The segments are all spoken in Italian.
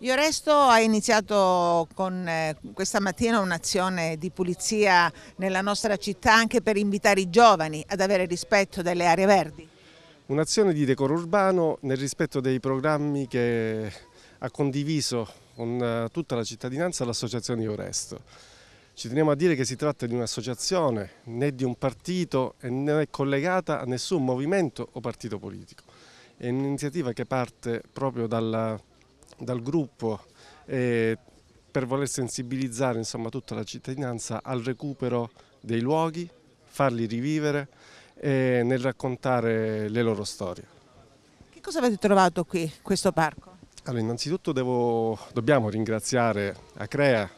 Io Resto ha iniziato con eh, questa mattina un'azione di pulizia nella nostra città anche per invitare i giovani ad avere rispetto delle aree verdi. Un'azione di decoro urbano nel rispetto dei programmi che ha condiviso con eh, tutta la cittadinanza l'associazione Io Resto. Ci teniamo a dire che si tratta di un'associazione, né di un partito e non è collegata a nessun movimento o partito politico. È un'iniziativa che parte proprio dalla dal gruppo eh, per voler sensibilizzare insomma, tutta la cittadinanza al recupero dei luoghi, farli rivivere eh, nel raccontare le loro storie. Che cosa avete trovato qui, questo parco? Allora, innanzitutto devo, dobbiamo ringraziare Acrea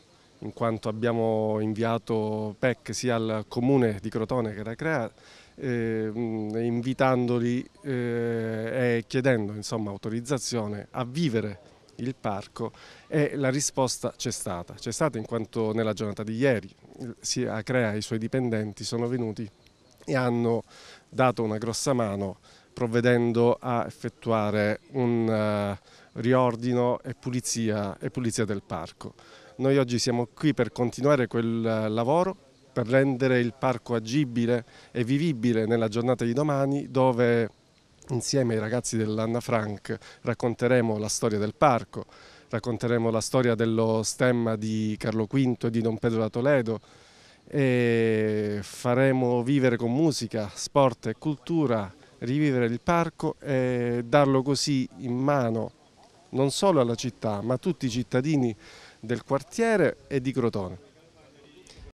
in quanto abbiamo inviato PEC sia al comune di Crotone che ad Acrea eh, invitandoli eh, e chiedendo insomma, autorizzazione a vivere il parco e la risposta c'è stata, c'è stata in quanto nella giornata di ieri sia Crea e i suoi dipendenti sono venuti e hanno dato una grossa mano provvedendo a effettuare un uh, riordino e pulizia, e pulizia del parco. Noi oggi siamo qui per continuare quel eh, lavoro per rendere il parco agibile e vivibile nella giornata di domani dove insieme ai ragazzi dell'Anna Frank racconteremo la storia del parco, racconteremo la storia dello stemma di Carlo V e di Don Pedro da Toledo e faremo vivere con musica, sport e cultura, rivivere il parco e darlo così in mano non solo alla città ma a tutti i cittadini del quartiere e di Crotone.